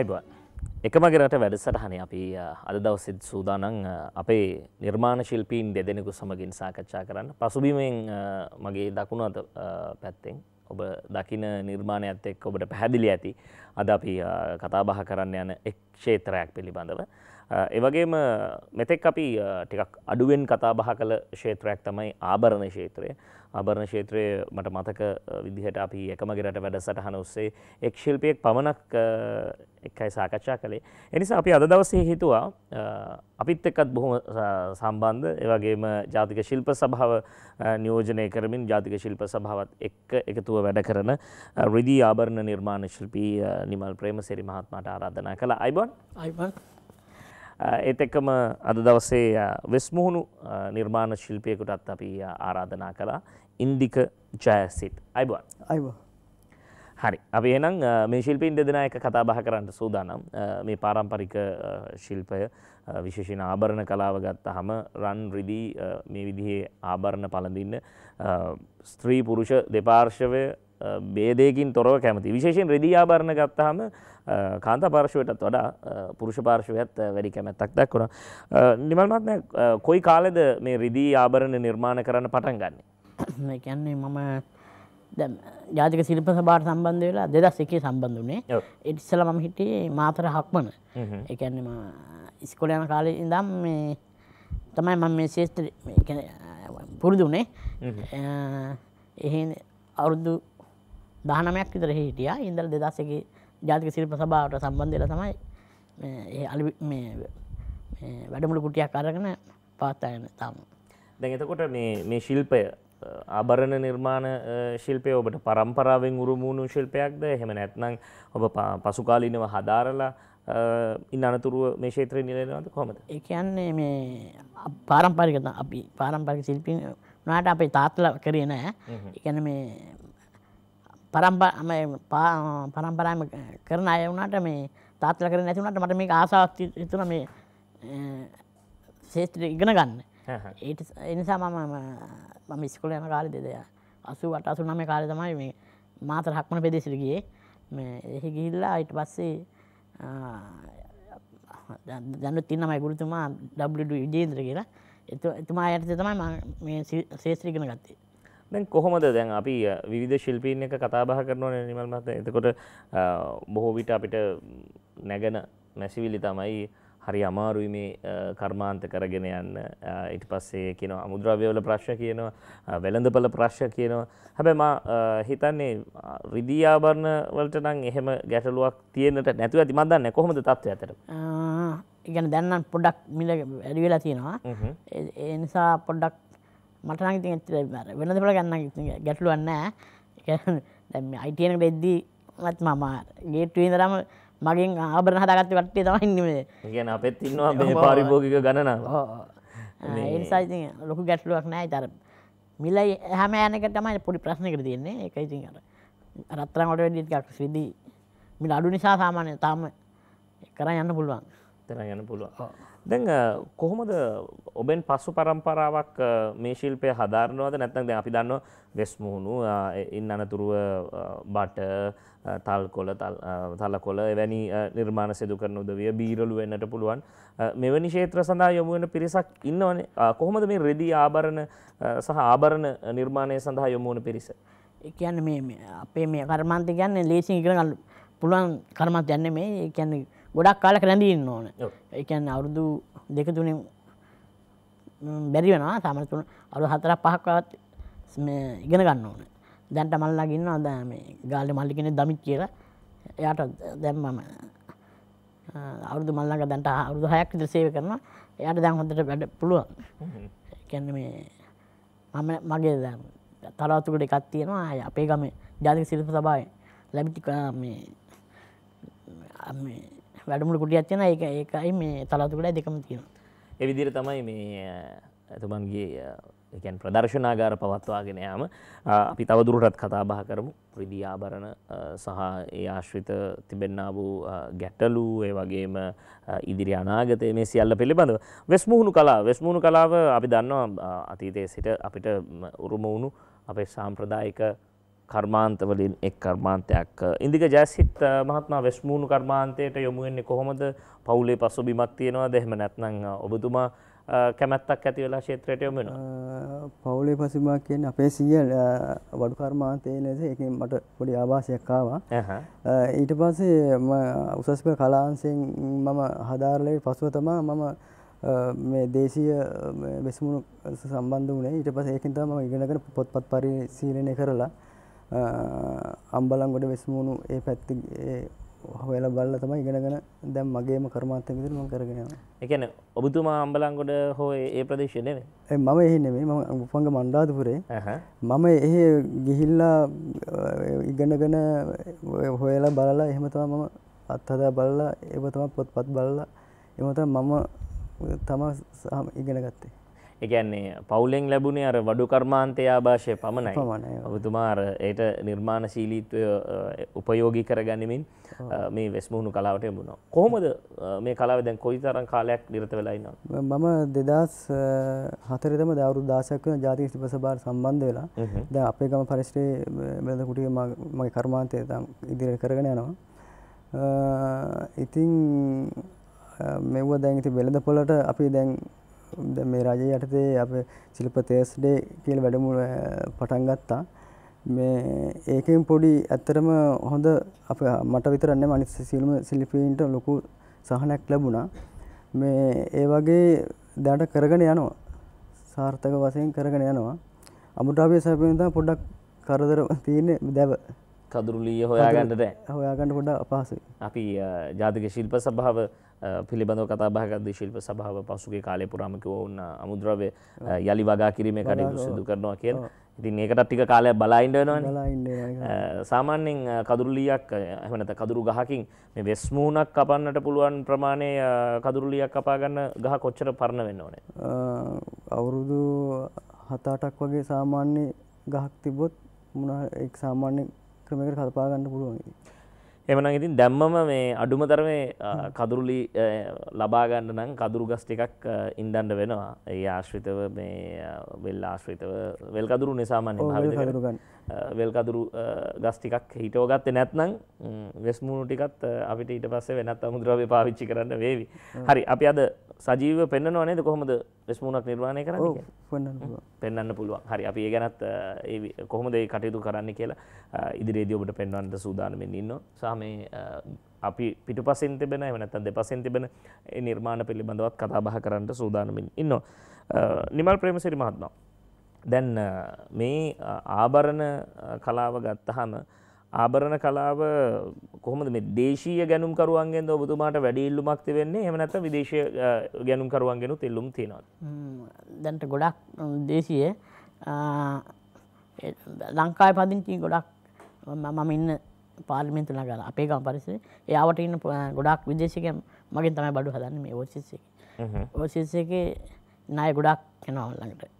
අයිබන් එකමගෙරට වැඩසටහන අපි අද දවසිත් සූදානං අපේ නිර්මාණ ශිල්පීන් දෙදෙනෙකු සමගින් සාකච්ඡා කරන්න පසුබිමෙන් මගේ දකුණු අත පැත්තෙන් ඔබ දකින නිර්මාණයත් එක් ඔබට පැහැදිලි ඇති අද අපි කතාබහ කරන්න යන එක් ක්ෂේත්‍රයක් පිළිබඳව. එවගේම මෙතෙක් අපි ටිකක් අඩුවෙන් කතාබහ කළ ක්ෂේත්‍රයක් තමයි ආභරණ ශේත්‍රය ආභරණ ක්ෂේත්‍රය මට මතක විදිහට අපි එකමගෙරට වැඩසටහන ඔස්සේ එක් ශිල්පියෙක් පමණක් එකයි සාකච්ඡා කළේ. එනිසා අපි අද දවසේ හිතුවා අපිත් එක්කත් බොහොම සම්බන්ධ ඒවගේම ජාතික ශිල්ප සභාව නියෝජනය කරමින් ජාතික ශිල්ප සභාවත් එක්ක එකතුව වැඩ කරන රිදී ආභරණ නිර්මාණ ශිල්පී නිමල් ප්‍රේමසිරි මහත්මට ආරාධනා කළා. අයිබන් අයිබන් ඒත් එක්කම අද දවසේ වෙස්මුහුණු නිර්මාණ ශිල්පියකුටත් අපි ආරාධනා කළා ඉන්දික ජයසිත් අයිබන් අයිව හරි අපි එනම් මේ ශිල්පීන් දෙදෙනා එක කතා බහ කරන්න සූදානම් මේ පාරම්පරික ශිල්පය විශේෂණ ආභරණ කලාව ගත්ත හම රන් රිදී මේ විදිහේ ආභරණ පලඳින්න ස්ත්‍රී පුරුෂ දෙපාර්ශවය බේදයකින් තොරව කැමති විශේෂෙන් රෙදී ආභරණ ගත්තහම කාන්ත පාර්ශවයටත් වඩා පුරුෂ පාර්ශවයත් වැඩි කැමැත්තක් දක්වුණ. නිමල්මත්න කොයි කාලෙද මේ රිදී ආභරණ නිර්මාණ කරන්න පටන් ගන්න. කියන්නේ මම ජාතික සිල්ප සභාට සම්බන්ධ වෙලා දෙදස් එකේ සම්බන්ධ වනේ එටිස්සල මම හිටියේ මාතර හක්මන එකන්නේ ඉස්කොල යන කාලේ ඉඳම් මේ තමයි මම මේ ශේෂ්ත්‍ර පුරුදුනේ එහ අවුරුදු දහනමයක් විතර හිටිය ඉන්දර දෙදස්සගේ ජාතික සිල්ප සභාවට සම්බන්ධල තමයි අලි වැඩමුළු කුටියක් අරගෙන පාත්තායන තම. දැඟතකොට මේ ශිල්පය ආභරණ නිර්මාණ ශිල්පය ඔබට පරම්පරාවෙන් උරුමුණු ශිල්පයක්ද එහෙම නැත්නම් ඔබ පසුකාලීනව හදාරලා ඉන්න අනතුරුව මේ ශේත්‍රය නිලනවද කොමද ඒ කියන්නේ මේ පාරම්පරික අපි පාරම්පරික ශිල්පී වනාට අපේ තාත්තල කරේ නෑ එකන මේ පරම්පරාම කරන අය වුණට මේ තාත්තල කර නැතිවුණට මට මේ ආසාවක් හිතුන මේ ශේෂත්‍ර ඉගෙන ගන්න ඒට එනිසා මම මම ඉස්කුල යන කාල දෙදය අසු වට අසු නම කාල තමයි මේ මාතර හක්මන පෙදෙසිරගිය එහි ගිහිල්ලා අයිට පස්සේ දැනු තින්නමයි ගුරුතුමා ඩ ජේන්ද්‍ර කියලා එතුමා අයට තමයි මේ ශේත්‍රීගෙන ගත්තේ දැන් කොහොමද දැන් අපි විවිධ ශිල්පීන් එක කතාබහ කරනවා නිමල් මහත්තයා. එතකොට බොහෝ විට අපිට නැගෙන මැසිවිලි තමයි හරි අමාරුයි මේ කර්මාන්ත කරගෙන යන්න ඊට පස්සේ කියනවා අමුද්‍රව්‍යවල ප්‍රශ්න කියනවා වෙළඳපළ ප්‍රශ්න කියනවා හැබැයි මම හිතන්නේ රිදී ආභරණ වලට නම් එහෙම ගැටලුවක් තියෙන්නට නැතුව ඇති මම දන්නේ කොහොමද තත්ත්වය ඇතට ඒ කියන්නේ දැන් නම් පොඩ්ඩක් මිල වැඩි වෙලා තියෙනවා ඒ නිසා පොඩ්ඩක් මටන ඉති වෙනද පල ගන්න ගැටලුවන්න අයිටයන බෙද්දීත් මම ගේට්ටුවී දරම මගින් ආබරණ හදාගත්ත වටේ තම ඉන්නීමේ ගැන අපත් ඉන්නවා පාරිභෝගික ගණනවා ඒසාති ලොකු ගැටලුවක් නෑ තර මිලයි හම යනක තමයි පොඩි ප්‍රශ්නක තියන්නේ එක ඉතින් අර රත්තරන්ගොට වැඩිත් ගක් සිදී මිල අඩු නිසා සාමානය තාම කරන්න යන්න පුළුවන් තර යන්න පුළුවන් දැන් කොහොමද ඔබෙන් පස්සු පරම්පරාවක් මේ ශිල්පය හදාරනවද නැත්නම් දැන් අපි දන්නවා වෙස් මුහුණු ඉන් අනතුරුව බට තල්කොළ තලකොළ එවැනි නිර්මාණ සිදු කරන උදවිය බීරළු වෙන්නට පුළුවන් මෙවැනි ක්ෂේත්‍ර සඳහා යොමු වෙන පිරිසක් ඉන්නවනේ කොහොමද මේ රෙදි ආභරණ සහ ආභරණ නිර්මාණය සඳහා යොමු වන පිරිස ඒ කියන්නේ මේ අපේ මේ කර්මාන්තය කියන්නේ ලේසින් ඉගෙන ගන්න පුළුවන් කර්මාන්තයක් නෙමෙයි ඒ කියන්නේ ගොඩක් කාලක රැඳීන්න ඕන එකන් අවුරුදු දෙක තුනේ බැරි වෙනවා තමතුන අරු හතර පහක්වත් ඉගෙන ගන්න ඕන දැන්ට මල්ලා ගන්න අද මේ ගාල මල්ලිකෙන දමිත් කියලා එයට දැම්මම අවුදු මල්ලක දැන්ට අවුදු හයක් ඉදිර සේව කරන එයට දැන් හොඳට වැඩ පුළුවන් කැන්න මේ මම මගේ දැම් තරාතුකට එකත් තියෙනවා අය අපේ ගම ජාතික සිල්ප සබාය ලැබිටි මේ වැඩමුළු කුටියක් තියෙන ඒක ඒකයි මේ තලතුකඩයි දෙකම තියෙනවා. ඒ විදිහට තමයි මේ එතුමන්ගේ එකන් ප්‍රදර්ශනාගාර පවත්වාගෙන යාම අපි තවදුරටත් කතාබහ කරමු ප්‍රිදී ආභරණ සහ ඒ ආශ්‍රිත තිබෙන්නා වූ ගැටලු ඒ වගේම ඉදිරි අනාගතය මේ සියල්ල පිළිබඳව වෙස්මුහුණු කලාව වෙස්මුහුණු කලාව අපි දන්නවා අතීතයේ සිට අපිට උරුම වුණු අපේ සාම්ප්‍රදායික කර්මාන්තවලින් එක් කර්මාන්තයක් ඉන්දික ජයසිත් මහත්මා වෙස්මූුණු කර්මාන්තයට යොමුවෙන්නේ කොහොමද පවුලේ පසු බිමක් තියෙනවා දෙහෙම නැත්නං ඔබතුමා කැමැත්තක් ඇති වෙලා ශේත්‍රයට යොමෙන පවුලේ පසුමක් කියෙන් අපේ සියල් වඩු කර්මාන්තය ලෙස එක මට පොඩි ආවාසයක් කාවා ඊට පස්සේ උසස්ප කලාන්සෙන් මම හදාරලේ පසුව තමා මම මේ දේශීය වෙස්මුණු සම්බන්ධ වනේ ඊට පස ඒකින්තම ඉගෙනගෙන පොත්පත් පරිශීලනය කරලා අම්බලංගොඩ වෙස්මුණු ඒ පැත්ති හොල බල්ල තම ඉගෙනගෙන දැම් මගේම කරමාත්තක විදිරම කරගෙන එකන ඔබතුමා අම්බලංගොඩ හෝ ඒ ප්‍රදේශය නෙවේ මම එහි නෙමේ ම උපන්ග මණ්ඩාධපුරේ මම එහ ගිහිල්ලා ඉගෙනගෙන හොයලා බලලා එහෙමතවා මම අත්හදා බලලා ඒවතම පොත් පත් බලලා එමත මම තම ඉගෙන ගත්තේ එකන්නේ පවුලෙන් ලැබුණේ අර වඩු කර්මාන්තය ආභාෂය පමණයි ඔබතුමා අර ඒට නිර්මාණශීලීත්වය උපයෝගී කරගනිමින් මේ වෙස්මුහුණු කලාවට එබුණා. කොහොමද මේ කලාව දැන් කොයි තරම් කාලයක් නිරත වෙලා ඉන්නවද? මම 2004 තම දවුරු 16ක් වෙන ජාතික ශිල්ප සභාවට සම්බන්ධ වෙලා දැන් අපේ ගම පරිශ්‍රයේ මෙලඳ කුටියේ මගේ කර්මාන්තය ඉදිරියට කරගෙන යනවා. ඉතින් මෙව්ව දැන් ඉතින් වෙළඳ පොළට අපි දැන් ද මේ රජය යටතේ අප සිලිප තේස්ඩේ කියල් වැඩමුල පටන් ගත්තා මේ ඒකෙන් පොඩි ඇත්තරම හොඳ අප මට විතරන්න මනිස් සිල්ම සිලිපීන්ට ලොකු සහනැක් ලැබුණා මේ ඒ වගේ දැට කරගෙන යනවා සාර්ථක වසයෙන් කරගෙන යනවා අමුටාපේ සැපතා පොඩ්ඩක් කරදර තියන දැව කදුරුලිය හොයාගන්නට හොයාගන්න පොඩ අපහස අපි ජාතික ශිල්ප සභාව පිළිබඳව කතාබහගත්දී ශිල්ප සභාව පසුගේ කාලය පුරාම කිව්වා උන්න අමුද්‍රව්‍ය යලි වගා කිරීමේ කටයුතු සිදු කරනවා කියලා. ඉතින් ඒකටත් ටික කාලයක් බලා ඉන්න වෙනවනේ. සාමාන්‍යයෙන් කදුරුලියක් එහෙම නැත්නම් කදුරු ගහකින් මේ වෙස් මූණක් කපන්නට පුළුවන් ප්‍රමාණය කදුරුලියක් කපා ගන්න ගහ කොච්චර පරණ වෙන්න ඕනේ? අවුරුදු 7-8ක් වගේ සාමාන්‍ය ගහක් තිබොත් මොනවා එක් සාමාන්‍ය ක්‍රමයකට කල්පා ගන්න පුළුවන්. එමනම් ඉතින් දැම්මම මේ අඩුම තරමේ කදුරුලි ලබාගන්න නම් කදුරු ගස්ට එකක් ඉන්දන්ඩ වෙනවා ඒ ආශ්‍රිතව මේ වෙල් ආශ්‍රිතව වෙල්කදුරු නිසාමන්ය වෙල්කදුරු ගස්ටිකක් හිටෝගත්තේ නැත්නම් වෙස්මුණු ටිකත් අපිට ඊට පස්සේ වෙනත් අමුද්‍රව්‍ය පාවිච්චි කරන්න වේවි හරි අපි අද සජීව පෙන්න්නනවා නේද කොහොමද වෙස්මුණක් නිර්වාණය කරන්න පෙන්න්න පුළුවන් හරි අපි ඒ ගැනත් කොහොමද ඒ කටයුතු කරන්න කියලා ඉදිරිේදී ඔබට පෙන්වන්ට සූදානමෙන් ඉන්න සාම අපි පිට පසින් තිබෙන එමනත්තන් දෙපසින් තිබෙන නිර්මාණ පිළිබඳවත් කතාබහ කරන්නට සූදානමින් ඉන්න නිමල් ප්‍රේමසිරි මහත්නවා දැන් මේ ආභරණ කලාව ගත්තහම ආභරණ කලාව කොහොමද මේ දේශීය ගැනුම්කරුවන්ගෙන් ඔබතුමාට වැඩි ඉල්ලුමක් තිබෙන්නේ එහෙම නැත්නම් විදේශීය ගැනුම්කරුවන්ගෙනුත් ඉල්ලුම් තියෙනවද? දැන්ට ගොඩක් දේශීය ලංකාවේ පදිංචි ගොඩක් මම ඉන්න පාර්ලිමේන්තු නගර අපේ ගම පරිසරේ එයාවට ඉන්න ගොඩක් විදේශිකයන් මගෙන් තමයි බඩු හදන්නේ මේ ඕසිස් එකේ. ඕසිස් එකේ ණය ගොඩක් එනවා ළඟට.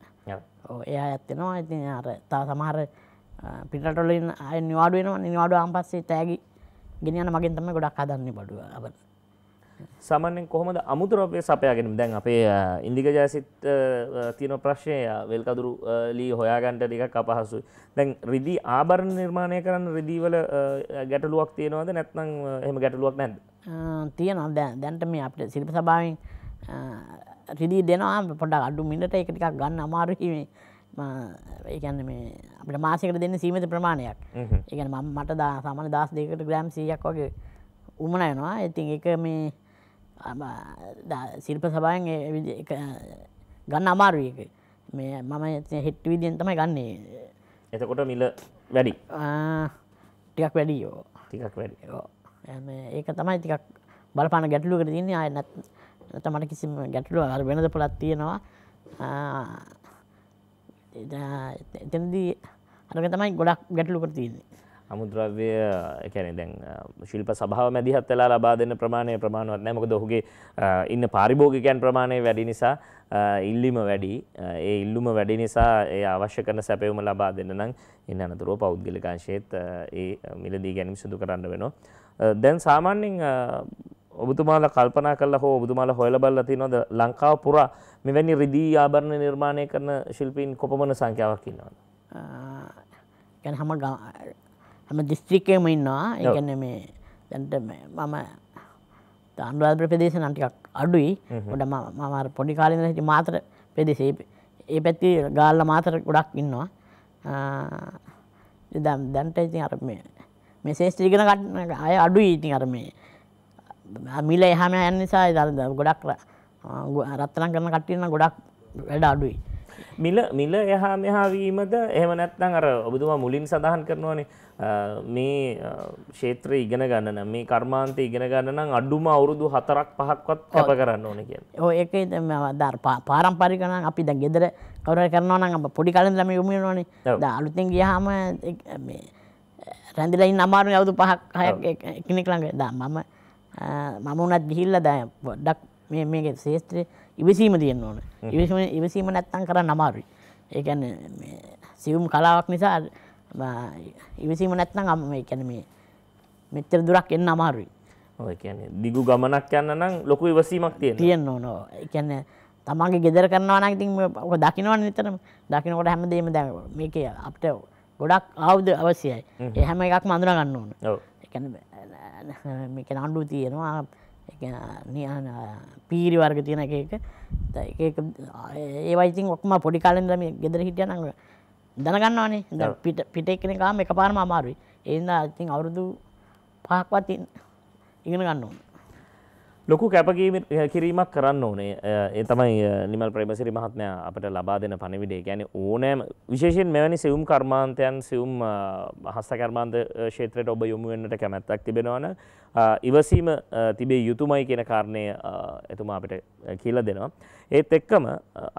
ඔව් එයා ඇත්තෙනවා. ඉතින් අර තව සමහර පිටොලින් අය නිවාඩුවෙන නිවාඩු ආම්පස්සේ තෑගි ගෙනයන මගින් තම ගොඩක් අදන්න බඩුව අබන්න සමනෙන් කොහොමද අමුතුරපය සපයාගෙනම් දැන් අපේ ඉන්දික ජයසිත් තියෙන ප්‍රශ්නය වෙල්කදුරු ලී හොයාගන්ට දෙකක් අපහසුයි දැන් රිදි ආභරණ නිර්මාණය කරන්න රිදිීවල ගැටලුවක් තියෙනවද නැත්නම් එහම ගැටලුවක් නැද තියෙන දැන්ට මේ අපට සිල්ප සභාවෙන් රිදිී දෙනවා පොඩ අඩු මිට එකටිකක් ගන්න අමාරුකිීමේ ඒකන්න මේ අපට මාසිකට දෙන්න සීමත ප්‍රමාණයක් ඒකන මට දා සමන දස් දෙකට ග්‍රෑම් සියක් වගේ උමනයනවා ඉතින් එක මේ සිල්ප සබයන් ගන්න අමාරුවක මේ මම හෙට්ට විදියෙන් තමයි ගන්නේ එතකොට මිල වැඩි ටිකක් වැඩියෝ ටිකක් වැඩියෝ ඒක තමයි ටිකක් බලපාන ගැටලුවකට තින්නේ අය නැත් මට කිසිම ගැටලුව අර වෙනද පොලත් තියෙනවා එතනදී හරක තමයි ගොඩක් ගැටලුකට තියන්නේ. අමුද්‍රව්‍ය එකැන දැන් ශිල්ප සභාව මැදිහත් වෙලා ලබා දෙන්න ප්‍රමාණය ප්‍රමාණවත් නෑ මොකද ඔහුගේ ඉන්න පාරිභෝගිකයන් ප්‍රමාණය වැඩි නිසා ඉල්ලිම වැඩි ඒ ඉල්ලුම වැඩි නිසා ඒ අවශ්‍ය කරන සැපයුම ලබා දෙන්න නම් ඉන්න අනතුරුව පෞද්ගලිකාංශයේත් ඒ මිලදී ගැනීම සිදු කරන්න වෙනවා. දැන් සාමාන්‍යයෙන් ඔබතුමාලා කල්පනා කරලා හෝ ඔබතුමාලා හොයලා බලලා තියෙනවද ලංකාව පුරා මෙවැනි රිදී ආභරණ නිර්මාණය කරන ශිල්පීන් කොපමණ සංඛ්‍යාවක් ඉන්නවද? يعني හැම හැම දිස්ත්‍රික්කයකම ඉන්නවා. ඒ කියන්නේ මේ දැන් මම අනුරාධපුර ප්‍රදේශේ නම් ටිකක් අඩුයි. ගොඩ මම අර පොඩි කාලේ ඉඳලා හිටිය මාතර ප්‍රදේශේ ඒ පැත්තේ ගාල්ල මාතර ගොඩක් ඉන්නවා. දැන් දැන්ට ඉතින් අර මේ මේ ශේෂ්ත්‍ර ඉගෙන ගන්න අය අඩුයි ඉතින් අර මේ මිල එහම යන් නිසා දරද ගොඩක් රත්තන කරන කටයන්න ගොඩක් වැඩ අඩුයි. මිල මිල එහා මෙහාවීමද එහම නැත්නම් අර ඔබතුමා මුලින් සඳහන් කරනවානේ මේ ක්ෂේත්‍ර ඉගෙන ගන්න මේ කර්මාන්තය ඉගෙන ගන්න නම් අඩුම අවුරුදු හතරක් පහක්වත් කැප කරන්න ඕන කිය ඒක දර් පාරම්පරිකන අපි ද ගෙදර කවර කරනවා නම් පොඩි කලින් ලම යොමිනවානේ අලුතෙන් ගියහම රැඳිලයි නමාරු අවුදු පහක් හය කෙනෙක් ළඟ දා මම මම වනත් ගිහිල්ල දෑ ඩක් මේක ශේත්‍රය ඉවසීම තියෙන් ඕන ඉවසම ඉවසීම නැත්තන් කර නමාරුයි ඒකැන සිවුම් කලාවක් නිසා ඉවසීම නැත්නම් අම එකැන මේ මෙච්චර දුරක් එන්න අමාරුයි ඕැන දිගු ගමනක් යන්න නම් ලොකු ඉවසීමක් තිය තියෙන් ඕනෝ එකැන්න තමන්ගේ ගෙදර කරන්නවා නති ඔක දකිනව නිතරම දකිනකොට හැම දේම දැ මේක අපට ගොඩක් අවුද අවශ්‍යයි එහැම එකක් මඳුර ගන්න ඕන එක නඩු තියෙනවා පීරි වර්ග තියෙන එක ඒවයිති ඔක්ම පොඩි කාලෙන් දම ගෙදර හිටියනඟ දැනගන්නවානේ පිට පිට එකන කාම එක පාරම අමාරුයි ඒන්න ඉතින් අවුරුදු පහක්වත් ඉගෙන ගන්න ඕන ලොකු කැපකීම කිරීමක් කරන්න ඕනේ ඒ තමයි නිමල් ප්‍රේමසිරි මහත්මය අපට ලබා දෙන පණිවිඩේ ගැන ඕනෑම විශේෂයෙන් මෙවැනි සියුම් කර්මාන්තයන් සියුම් හස්ත කර්මාන්ත ක්ෂේත්‍රයට ඔබ යොමු වෙන්නට කැමැත්තක් තිබෙනවන ඉවසීම තිබේ යුතුමයි කියන කාරණය එතුමා අපිට කියලා දෙනවා. ඒත් එක්කම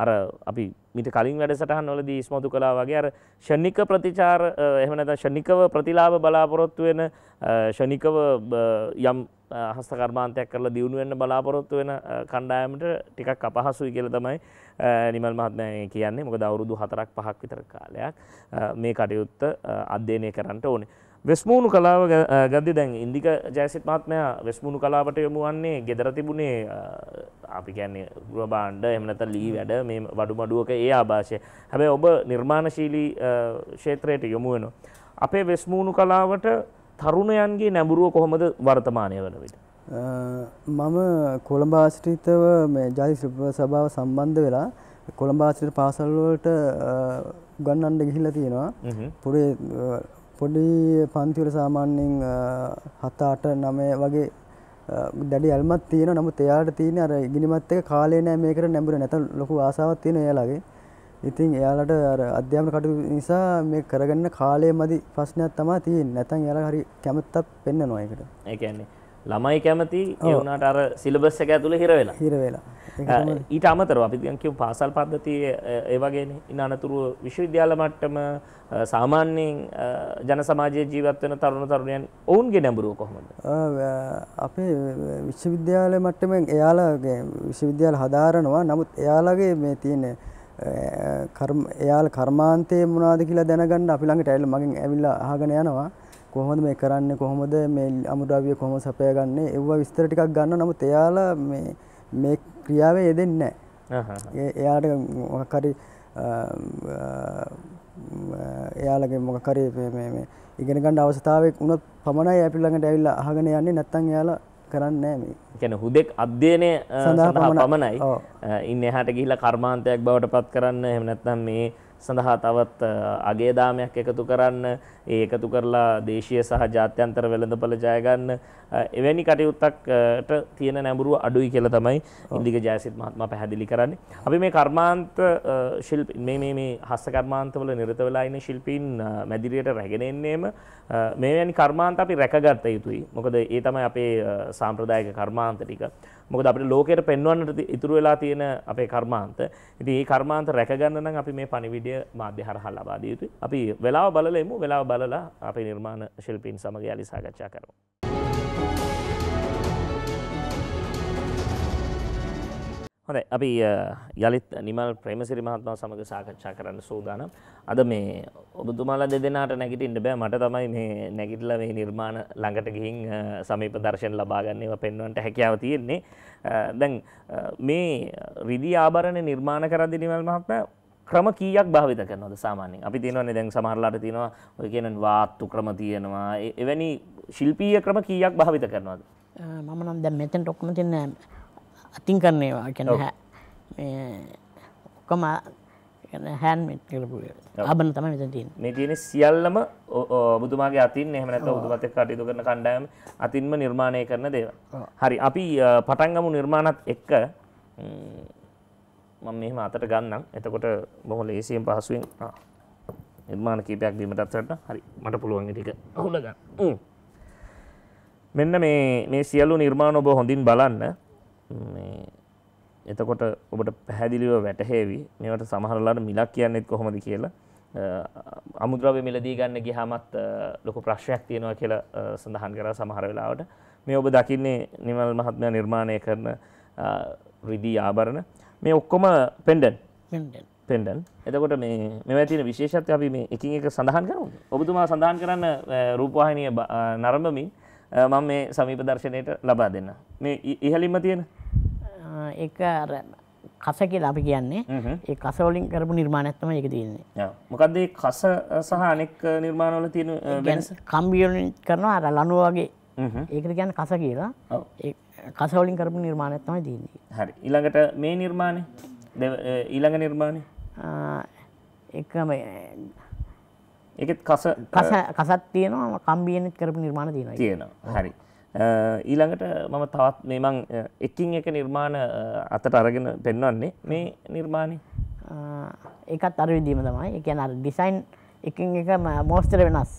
අර අපි මිට කලින් වැඩසටහන් වලදී ඉස්මතු කළා වගේ අර ෂණික ප්‍රතිචාර එහෙම නැත්නම් ෂණිකව ප්‍රතිලාභ බලාපොරොත්තු වෙන ෂණිකව යම් හස්තකර්මාන්තයක් කරලා දියුණු වෙන්න බලාපොරොත්තු වෙන කණ්ඩායමට ටිකක් අපහසුයි කියලා තමයි නිමල් මහත්මයා කියන්නේ මොකද අවුරුදු 4ක් 5ක් විතර කාලයක් මේ කටයුත්ත අධ්‍යයනය කරන්න ඕනේ වෙස්මූුණු කලාව ගදදි දැන් ඉන්දික ජයසිත් මත්මයා වෙස්මුණු කලාවට යොමු වන්නේ ගෙදර තිබුණේ අපි ගැන්නේ ග්‍රබාන්්ඩ එමනත ලී වැඩ මේ වඩු මඩුවක ඒ ආභාෂය හැබැ ඔබ නිර්මාණශීලී ක්ෂේත්‍රයට යොමුුවෙන. අපේ වෙස්මූුණු කලාවට තරුණයන්ගේ නැඹුරුව කොහොමද වර්තමානය වන විට. මම කොළඹාශ්‍රීතව ජයි සභාව සම්බන්ධ වෙලා කොළඹාසිට පාසල්වලට ගන්නන්ඩ ගිහිල තියෙනවා පුරේ පොඩි පන්තිවල සාමාන්‍යෙන් හතාට නමය වගේ දැඩි අල්මත් තියෙන නමුත් එයාට තියෙන අර ඉගිනිමත් එක කාලේ නෑ මේකට නැඹුර නැත ලොකු ආසාවත් තියෙන එයාලගේ ඉතින් එයාලට අර අධ්‍යාපන කටු නිසා මේ කරගන්න කාලය මදි ප්‍රශ්නයක් තමා තියෙන් නැතන් එයාලා හරි කැමත්තක් පෙන්න්න නොයකට ඒකන්නේ ළමයි කැමති ඒවුණට අර සිලබස්ස එක ඇතුළ හිරවෙලා හිරවෙලා ඊට අමතර අපිදකිව පාසල් පද්ධතිය ඒවගේ ඉන්න අනතුරුව විශ්වවිද්‍යාල මට්ටම සාමාන්‍යයෙන් ජන සමාජය ජීවත්වන තරුණ තරුණයන් ඔවුන්ගේ නැඹුරුව කොහොමද අපේ විශ්වවිද්‍යාල මට්ටමෙන් එයාලගේ විශ්වවිද්‍යාල හදාරනවා නමුත් එයාලගේ මේ තියෙන එයාල් කර්මාන්තය මොනාද කියලා දැනගන්න අපි ළඟට ඇල්ල මගින් ඇවිල්ලා ආගෙන යනවා කොහොමද මේ කරන්නේ කොහොමද මේ අමුද්‍රව්‍ය කොහොම සපයගන්නේ ඒවා විස්තර ටිකක් ගන්න නමුත් එයාලා මේ මේ ක්‍රියාවේ යෙදෙන්නේ නැහැ. එයාට මොකක් හරි එයාලගේ මොකක් හරි මේ මේ ඉගෙන ගන්න අවස්ථාවක් වුණොත් පමණයි අපි ළඟට ඇවිල්ලා අහගෙන යන්නේ නැත්නම් එයාලා කරන්නේ මේ. කියන්නේ හුදෙක් අධ්‍යයනය සඳහා පමණයි. ඉන්න එහාට ගිහිල්ලා කර්මාන්තයක් බවට පත් කරන්න එහෙම නැත්නම් මේ සඳහා තවත් අගේ දාමයක් එකතු කරන්න ඒ එකතු කරලා දේශීය සහ ජාත්‍යන්තර වෙළඳපොළ ජය ගන්න එවැනි කටයුත්තක්ට තියෙන නැඹුරුව අඩුයි කියලා තමයි ඉන්දික ජයසිත් මහත්මයා පැහැදිලි කරන්නේ. අපි මේ කර්මාන්ත ශිල්ප මේ මේ මේ හස්ත කර්මාන්තවල නිරත වෙලා ඉන්න ශිල්පීන් මැදිරියට රැගෙන එන්නේම මේ වැනි කර්මාන්ත අපි රැකගත යුතුයි. මොකද ඒ තමයි අපේ සාම්ප්‍රදායික කර්මාන්ත ටික. මොකද අපිට ලෝකයට පෙන්වන්නට ඉතුරු වෙලා තියෙන අපේ කර්මාන්ත. ඉතින් මේ කර්මාන්ත රැකගන්න නම් අපි මේ පණිවිඩය මාධ්‍ය හරහා ලබා දිය යුතුයි. අපි වෙලාව බලලා එමු. වෙලාව බලලා අපේ නිර්මාණ ශිල්පීන් සමග යලි සාකච්ඡා කරමු. හොඳයි අපි යළිත් නිමල් ප්‍රේමසිරි මහත්මයා සමග සාකච්ඡා කරන්න සූදානම්. අද මේ ඔබතුමාලා දෙදෙනාට නැගිටින්න බෑ මට තමයි මේ නැගිටලා මේ නිර්මාණ ළඟට ගිහින් සමීප දර්ශන ලබා ගන්න ඒවා පෙන්වන්නට හැකියාව තියෙන්නේ. දැන් මේ රිදී ආභරණ නිර්මාණ කරද්දී නිමල් මහත්මයා ක්‍රම කීයක් භාවිත කරනවද සාමාන්‍යයෙන්? අපි තියෙනවනේ දැන් සමහරලාට තියෙනවා ඔය කියන වාත්තු ක්‍රම තියෙනවා. එවැනි ශිල්පීය ක්‍රම කීයක් භාවිත කරනවද? මම නම් දැන් මෙතෙන්ට ඔක්කොම තියෙන අතින් කරනේවා කැන ඔක්කම හැන් කරපු අබන තම මෙතතින් මේ තියෙන සියල්ලම බුදුමාගේ අතින් එහමනත බුදුමත කටයුතු කරන කණ්ඩායම අතින්ම නිර්මාණය කරන දේව හරි අපි පටන්ගමු නිර්මාණත් එක්ක මම මෙහෙම අතට ගන්නම් එතකොට බොහො ලේසියෙන් පහසුවෙන් නිර්මාණ කීපයක් බීමටත්සට හරි මට පුළුවන් ටික හුලගන්න මෙන්න මේ සියලු නිර්මාණ ඔබ හොඳින් බලන්න එතකොට ඔබට පැහැදිලිව වැටහේවි මේවට සමහරලාට මිලක් කියන්නෙත් කොහොමද කියලා අමුද්‍රව්‍ය මිලදී ගන්න ගිහමත් ලොකු ප්‍රශ්නයක් තියෙනවා කියලා සඳහන් කරා සමහර වෙලාවට මේ ඔබ දකින්නේ නිමල් මහත්මයා නිර්මාණය කරන රිදී ආභරණ මේ ඔක්කොම පෙන්ඩන් පෙන්ඩන් එතකොට මේ මෙවැ තියෙන විශේෂත්වය අපි මේ එකින් එක සඳහන් කරමු ඔබතුමා සඳහන් කරන්න රූපවාහිනිය නරඹමින් මම මේ සමීප දර්ශනයට ලබා දෙන්න මේ ඉහලින්ම තියෙන එක අර කස කියලා අපි කියන්නේ ඒ කසවලින් කරපු නිර්මාණයක්තම එක තියන්නේ මොකක්දේ කස සහ අනෙක් නිර්මාණවල තියෙන කම්බියලින් කරනවා අර ලනුවගේ ඒකට ගැන කස කියලා කසවලින් කරපු නිර්මාණයක්තම දීන්නේ හරි ඉළඟට මේ නිර්මාණය ඊළඟ නිර්මාණය එකම එකත් කස කසත් තියෙනවා කම්බියනෙත් කරපු නිර්මාණ තියෙන තියෙනවා හරි ඊළඟට මම තවත් මේ මං එකින් එක නිර්මාණ අතට අරගෙන පෙන්වන්නේ මේ නිර්මාණය ඒකත් අර විදීම තමයි එක අර ඩිසයින් එකින් එක මෝස්තර වෙනස්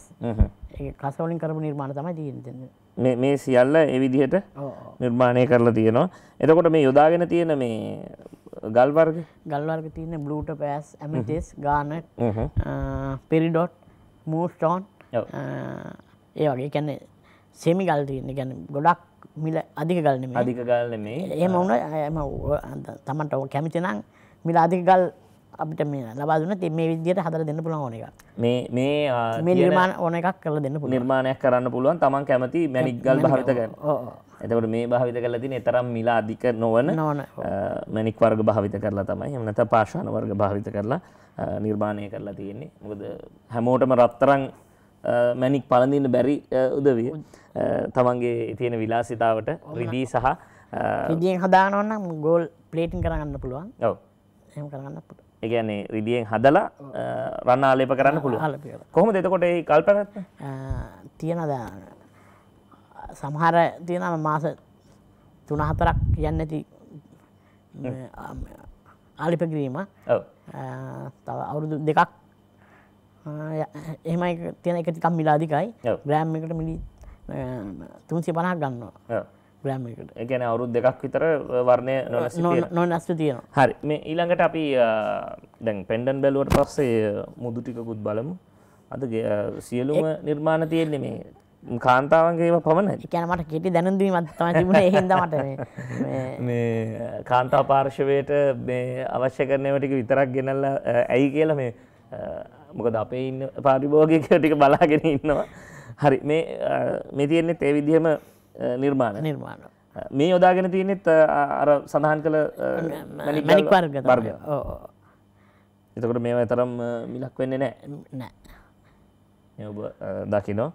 කසවලින් කරපු නිර්මාණ තමයි දීදන්න මේ සියල්ල එවිදිහට නිර්මාණය කරලා තියෙනවා එතකොට මේ යොදාගෙන තියෙන මේ ගල්වර්ග ගල්වර්ග තියන බලූට පෑස් ඇමිටස් ගාන පෙරිඩොට් මූස්ටෝන් ඒ වගේ කැන්නේ සෙමි ගල් තියන්නේ ගැන ගොඩක් මිල අධික ගල්න අධික ගල්න මේ එහම වුණ ඇම තමන්ට ඔ කැමිති නම් මිල අධික ගල් අපිට මේ ලබාදුන තින් මේ විදියට හදර දෙන්න පුළන් ඕන එක මේ මේ නිර්මාණ ඕන එකක් කල දෙන්න නිර්මාණයක් කරන්න පුළුවන් තමන් කැමති මැනික් ගල් භාවිත කරන එතකට මේ භාවිත කල තින එතරම් මිලා අධික නොවන නොන මැනික් වර්ග භාවිත කරලා තමයි එමනත පාශාන වර්ග භාවිත කරලා නිර්මාණය කරලා තියෙන්නේ මොකද හැමෝටම රත්තරං මැනික් පලඳන්න බැරි උදවිය තමන්ගේ තියෙන විලාසිතාවට රිදී සහ රිදියෙන් හදානන්න ගෝල් පලේටින් කරගන්න පුළුවන් ඔව හම කරන්න පුට එකන්නේ රිදියෙන් හදලා රන්න ආලේප කරන්න පුළුව කොහොම දෙතකොට ඒ කල්පනත් තියනද සමහර තියෙන මාස තුනහතරක් කියන්න ඇති ආලිප කිරීම තව අවුරුදු දෙකක් එහම තියෙන එක තිකම් මිලාධිකයි ග්‍රෑම් එකට මිලි තුන්සි පනක් ගන්නවා ග්‍රෑම්කට එකන අවුරුත් දෙකක් විතර වර්ණය නොනස්තු තියෙන හරි මේ ඊළඟට අපි දැන් පෙන්ඩන් බැලුවට පස්සේ මුදුටිකකුත් බලමු අද සියලුම නිර්මාණ තියෙන්නේ මේ කාන්තාවන්ගේ පමණ කැනමට කෙටි දැනදීමත් තිබුණ හෙදමට මේ කාන්තා පාර්ශවයට මේ අවශ්‍ය කරනවටික විතරක් ගෙනල්ල ඇයි කියලා මේ මොකද අපේ ඉන්න පාරිභෝගික ටික බලාගෙන ඉන්නවා හරි මේ මේ තියෙන්නේ ඒ විදිහම නිර්මාණ නිර්මාණ මේ යොදාගෙන තියනෙත් අර සඳහන් කළ මැනික් වර්ග වර්ග එතකොට මේ තරම් මිලක් වෙන්න නෑ ඔබ දකිනෝ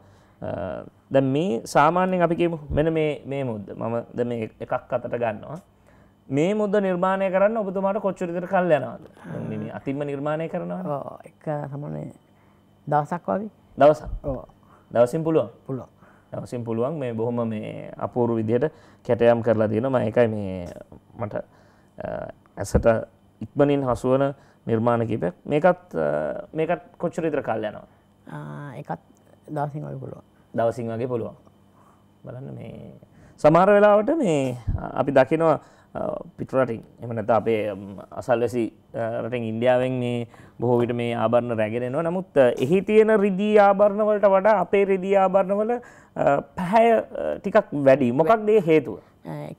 දැ මේ සාමාන්‍යෙන් අපි කියමු මෙන මේ මුද්ද මම ද මේ එකක් අතට ගන්නවා මේ මුද නිර්මාණය කරන්න ඔබතුමාට කොච්චරිතර කල් යනවාද අතින්ම නිර්මාණය කරනවා එක සමනය දවසක් වගේ දවස දවසින් පුළුවන් පුල දවසින් පුළුවන් මේ බොහොම මේ අපූරු විදියට කැටයම් කරලා තියෙන ම එකයි මේ මට ඇසට ඉක්මනින් හසුවන නිර්මාණ කිපයක් මේකත් මේකත් කොච්චරිතර කල් යනවා එකත් දවසින් වගේ පුළුවන් දවසින් වගේ පුළුවන් බලන්න මේ සමහර වෙලාවට මේ අපි දකිනවා පිටරටින් එමනත අපේ අසල්වැසි රටෙන් ඉන්දියාවෙන් මේ බොහෝ විට මේ ආභරණ රැගෙනෙනවා නමුත් එහි තියෙන රිදී ආභරණවලට වඩා අපේ රිදී ආභරණවල පැහැය ටිකක් වැඩි මොකක් දේ හේතුව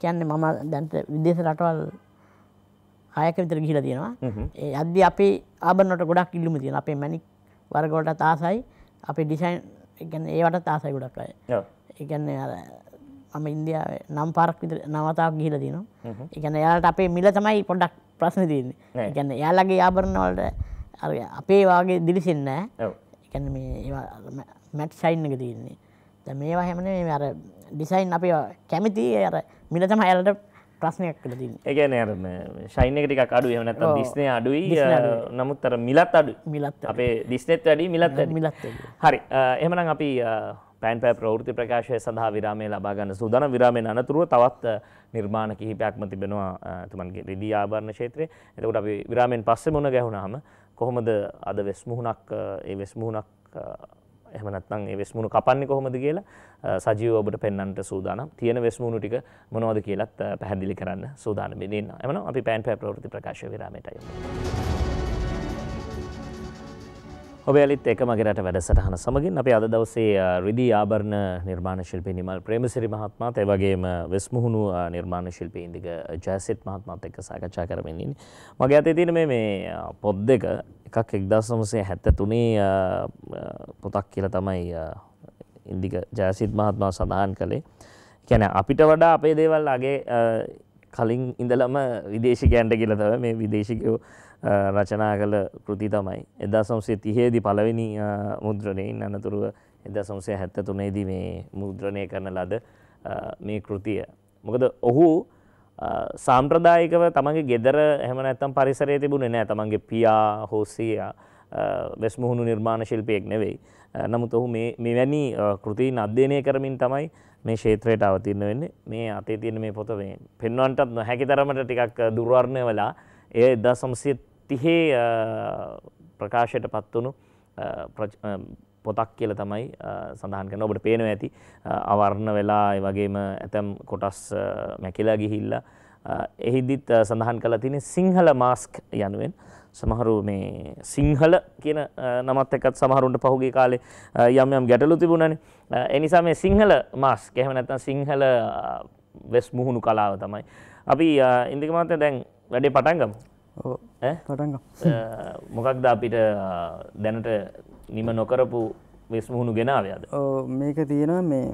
කියන්නේ මම දැන්ට විදේශ රටවල් හයක විතර ගිහිලා තියෙනවා ඒ අද්දි අපේ ආභරණට ගොඩක් ඉල්ලුම තියෙන අපේ මැණික් වර්ගවලට තාසයි අපේ ඩිසයින් ඒ ඒවට තාසයි ගොඩක් අය ඒ කියන්නේ අම ඉන්දියාව නම් පාරක් විතර නවතාවක් ගිහිල දනවා එකන යාලට අපේ මිල තමයි පොඩක් ප්‍රශ්න තියන්නේ ගැන්න යාලගේ ආභරණවලට අ අපේ වගේ දිලිසින්න එකන මැට් සයින් එක තියන්නේ ද මේවා හැමන අර ඩිසයින් අපේ කැමිති අර මිල තම ඇලට ප්‍රශ්නයක් කළ තින්න එකන ශයින එකටික අඩු එමන දිස්නය අඩුයි නමුත් අර මිලත් අඩු මිලත් අපේ දිස්නෙත් වැඩි මිලත් මිලත් හරි එමනම් අපි පෑන් පෑ ප්‍රවෘති ප්‍රකාශය සඳහා විරාමය ලබාගන්න සූදන විරාමෙන් අනතුරුව තවත් නිර්මාණ කිහිපයක්ම තිබෙනවා තුමන්ගේ රිදී ආභරණ ශේත්‍රය එතකොට අපි විරාමෙන් පස්සෙ මොන ගැහුණාම කොහොමද අද වෙස්මුහුණක් ඒ වෙස්මුහුණක් එහෙම නැත්නම් ඒ වෙස්මුණු කපන්නේ කොහොමද කියලා සජීව ඔබට පෙන්වන්නට සූදානම්. තියෙන වෙස්මුණු ටික මොනවද කියලාත් පැහැදිලි කරන්න සූදානම් වෙන්න. එමනම් අපි පෑන් පෑ ප්‍රවෘත්ති ප්‍රකාශ විරාමයට යමු. ඔබයාලිත් එකමගේරට වැඩසටහන සමගින් අපි අද දවසේ රිදි ආභරණ නිර්මාණ ශිල්පී නිමල් ප්‍රේමසිරි මහත්මත් එවගේම වෙස්මුහුණු නිර්මාණ ශිල්පී ඉන්දික ජයසිත් මහත්මත් එක්ක සාකච්ඡා කරමින් ඉන්නේ. මගේ අතේ තියෙන මේ මේ පොත් දෙක එකක් 1973 පොතක් කියලා තමයි ඉන්දික ජයසිත් මහත්මයා සඳහන් කළේ. කියන්නේ අපිට වඩා අපේ දේවල් අගේ කලින් ඉඳලම විදේශිකයන්ට කියලා තමයි මේ විදේශිකයෝ රචනා කළ කෘති තමයි. එදා සංසේ තිහේදි පළවෙනි මුද්‍රණයෙන් අනතුරුව එදා සංසය හැත්ත තුනේදී මේ මුද්‍රණය කරන ලද මේ කෘතිය. මොකද ඔහු සාම්ප්‍රදායිකව තමන්ගේ ගෙදර හැම නැත්තම් පරිසරයේ තිබුණේ නෑ තමන්ගේ පියා හෝසියා වෙස්මුහුණු නිර්මාණ ශිල්පයෙක් නෙවෙයි. නමුත් ඔහු මෙවැනි කෘතිීන් අධ්‍යයනය කරමින් තමයි මේ ශේත්‍රයට අවතින්න වෙන්න මේ අතේ තියෙන මේ පොත මේ පෙන්වන්ටත් නොහැකි තරමට ටිකක් දුර්වර්ණය වෙලා ඒ එදා සම්සිත් තිහේ ප්‍රකාශයට පත්වුණු පොතක් කියල තමයි සඳහන් කරන ඔබට පේනව ඇති අවර්ණ වෙලා වගේම ඇතැම් කොටස් මැකිලා ගිහිල්ල එහිදිත් සඳහන් කළ තින සිංහල මාස්ක් යනුවෙන් සමහරු මේ සිංහල කියන නමත් එකත් සමහරුන්ට පහුගේ කාලේ යම් යම් ගැටලු තිබුණන එනිසා මේ සිංහල මාස් කැහම නැත්තන් සිංහල වෙස් මුහුණු කලාව තමයි අපි ඉන්දිකමන්තය දැන් වැඩේ පටන්ගමු මොකක්ද අපිට දැනට නිම නොකරපු වෙස්මුහුණු ගෙනාවයාද මේක තියෙන මේ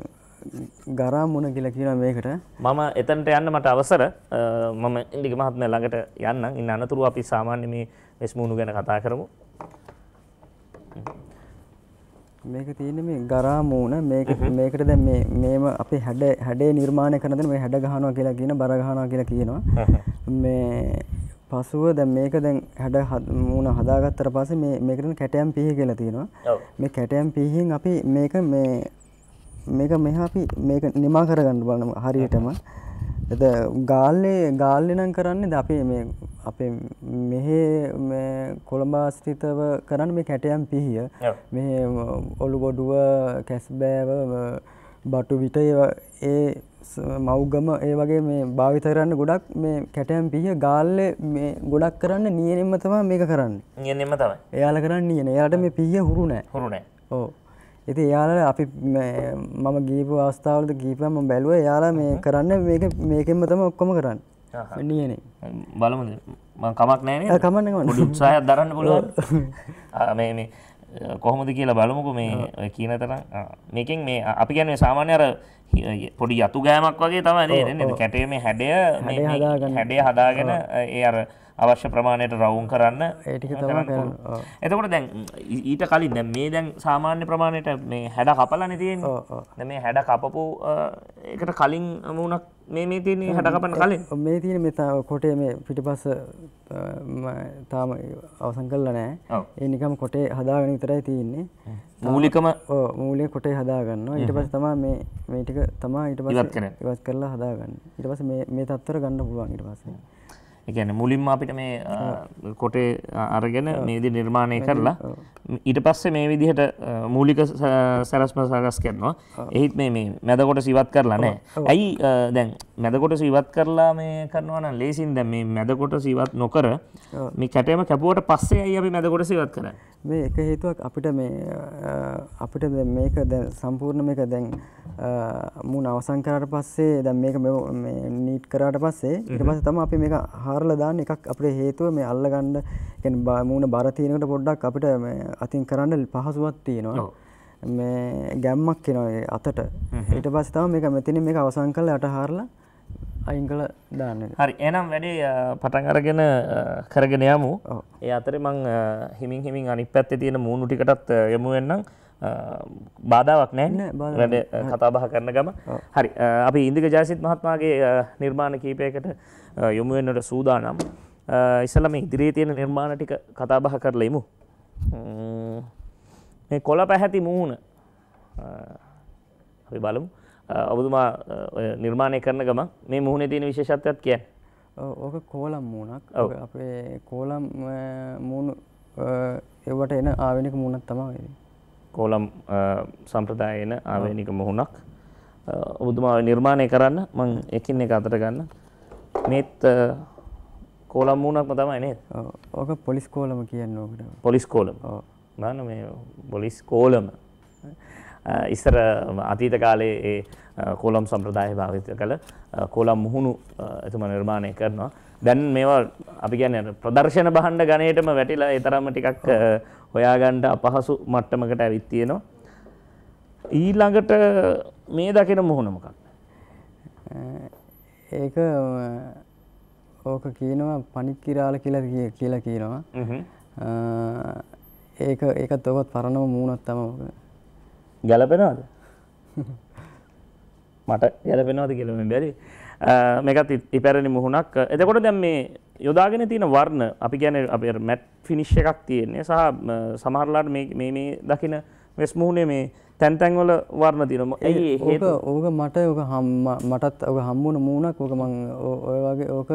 ගරා මුණ කියල කියන මේකට මම එතන්ට යන්න මට අවසර මම ඉඩික මහත්ම ළඟට යන්න ඉන්න අනතුරු අපි සාමාන්‍ය මේ වෙස්මුණු ගැන කතා කරමු මේක තියෙන මේ ගරා මූුණ මේකට දැ මේම අපි හැඩ හැඩේ නිර්මාණය කරනද මේ හැඩ ගහනවා කියලා කියන බරගහනා කියලා කියනවා මේ පසුව දැ මේක දැන් හැඩ මූුණ හදාගත්තර පස මේකරන කැටයම් පිහි කියලා තියෙනවා මේ කැටයම් පිහින් අපි මේක මේ මේක මෙහා අපි මේක නිමා කරගන්න බලන හරියටම එද ගාල්ලේ ගාල්ලිනම් කරන්නේ ද අපි මේ අපේ මෙහෙ කොළඹාස්ටිතව කරන්න මේ කැටයම් පිහිය මෙ ඔලු ගොඩුව කැස්බෑව බටු විට ඒ මෞගම ඒ වගේ මේ භාවිත කරන්න ගොඩක් මේ කැටයම් පිහ ගාල්ල මේ ගොඩක් කරන්න නියනෙම තමා මේක කරන්න නියනෙම තමයි එයාල කරන්න නියන එයාට මේ පිහ හුරු නෑ හරුණ ඕ ඇති එයාලට අපි මම ගීපු අවස්ථාවලද ගීපම බැලුව යාලා මේ කරන්න මේකෙන්ම තම ඔක්කොම කරන්න නියනේ බලමද කමක් නෑ කමන්න උත්සාහය දරන්න පුළුවන් මේ කොහොමද කියලා බලමුකු මේ කියන තරම් මේකෙන් මේ අපි ගැන සාමාන්‍ය අර පොඩි යතු ගෑමක් වගේ තමයි කැටේ මේ හැඩය හැඩය හදාගෙන ඒ අර අවශ්‍ය ප්‍රමාණයට රවුන් කරන්න එතකොට දැන් ඊට කලින් දැ මේ දැන් සාමාන්‍ය ප්‍රමාණයට මේ හැඩ කපලන තියෙන් මේ හැඩ කපපු එකට කලින් මුණක් මේ මේ තියන හටකපන කලින් මේ තියෙන මෙතා කොටේ මේ පිටි පස තාම අවසන් කල්ල නෑ ඒ නිකම් කොටේ හදාගෙන විතරයි තියෙන්නේ මූලිකම මූලිය කොටේ හදාගන්න ඊට පස තමා මේ මේටික තමා ඉට පස ඉවත් කරලා හදාගන්න ඉට පස මේ තත්වර ගන්න පුළුවන් ඉට පස්සේ එකන මුලින්ම අපිට මේ කොටේ අරගෙන මේදි නිර්මාණය කරලා ඊට පස්සේ මේ විදිහට මූලික සැරස්ම සකස් කරනවා එහිත් මේ මැදකොට සිවත් කරලා නෑ ඇයි දැන් මැදකොට සිවත් කරලා මේ කරනවන ලේසින් දැ මේ මැදකොට සිවත් නොකර මේ කැටේම කැපුවට පස්සේ ඇයි අපි මැදකොට සිවත් කර මේ එක හේතුවක් අපිට මේ අපිට මේක දැ සම්පූර්ණ මේක දැන් මූ අවසංකරට පස්සේ දැ මේක මෙ නීට් කරාට පස්සේ ඉට පස තම අපි මේ හා හාරලා දාන්න එකක් අපේ හේතුව මේ අල්ලගන්න කියන්නේ මූණ බර තියෙනකොට පොඩ්ඩක් අපිට මේ අතින් කරන්න පහසුවක් තියෙනවා. මේ ගැම්මක් එනවා ඒ අතට. ඊට පස්සේ තමයි මේක මෙතනින් මේක අවසන් කරලා යට හාරලා අයින් කළ දාන්න. හරි එනම් වැඩේ පටන් අරගෙන කරගෙන යමු. ඒ අතරේ මං හිමින් හිමින් අනිත් පැත්තේ තියෙන මූණු ටිකටත් යමු වෙන්නම්. බාධාවක් නෑන වැඩ කතාබහ කරන ගම හරි අපි ඉන්දික ජයසිත් මහත්මාගේ නිර්මාණ කීපයකට යොමුුවෙන්ට සූදානම් ඉස්සලම ඉදිරී තියෙන නිර්මාණ ටික කතාබහ කරලෙමු මේ කොල පැහැති මූුණ අපි බලමු ඔබතුමා නිර්මාණය කරන ගම මේ මුහුණ තියෙන විශේෂත්වයක් කියන් ඕක කෝලම් මූුණක් අපේ කෝලම් මූුණු එවට එන ආවෙනික මුණක් තමා වෙදී කෝලම් සම්ප්‍රදායන ආවේනික මුහුණක් ඔබතුමා නිර්මාණය කරන්න මං එකින් එක අතර ගන්න මේත් කෝලම් මුණක්ම තමයි නේද ඕක පොලිස් කෝලම කියන්න ඕකට පොලිස් කෝලම මන මේ පොලිස් කෝලම ඉස්සර අතීත කාලේ ඒ කෝලම් සම්ප්‍රදාය භාවිත කළ කෝලම් මුහුණු එතුම නිර්මාණය කරනවා දැන් මේවා අපි ගැන ප්‍රදර්ශන බහන්ඩ ගණයටම වැටිලා එතරම ටිකක් හොයාගන්න අපහසු මට්ටමකට ඇවිත් තියෙනවා. ඊළඟට මේ දකින මුහුණ මොකක්ද? ඒක ඕක කියනවා පණික්කිරාල කියලා කියලා කියනවා. ඒක ඒකත් ඔකත් පරණම මූණක් තමයි ඕක. ගැලපෙනවද? මට ගැලපෙනවද කියලා මම බැරි. මේකත් ඉපැරණි මුහුණක්. එතකොට දැන් මේ යොදාගෙන තියෙන වර්ණ අපි ගැන අප මැට් ෆිනිශ් එකක් තියෙන්නේ සහ සමහරලාට මේ මේ දකින වෙස්මුහුණේ මේ තැන්තැන්වල වර්ණ තිනම ඇයි ඒක ඕක මට යක හම්ම මටත් ඔක හම්බුණ මූුණක් ඕක මං ඔය වගේ ඕක